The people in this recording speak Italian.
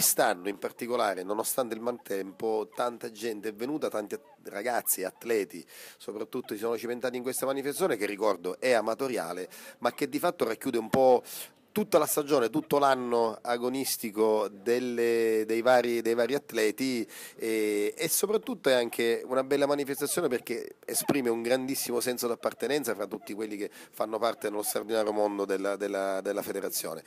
Quest'anno in particolare, nonostante il maltempo, tanta gente è venuta, tanti ragazzi, atleti, soprattutto si sono cimentati in questa manifestazione che ricordo è amatoriale, ma che di fatto racchiude un po' tutta la stagione, tutto l'anno agonistico delle, dei, vari, dei, vari, atleti e, e, soprattutto è anche una bella manifestazione perché esprime un grandissimo senso d'appartenenza fra tutti quelli che fanno parte dello straordinario mondo della, della, della federazione.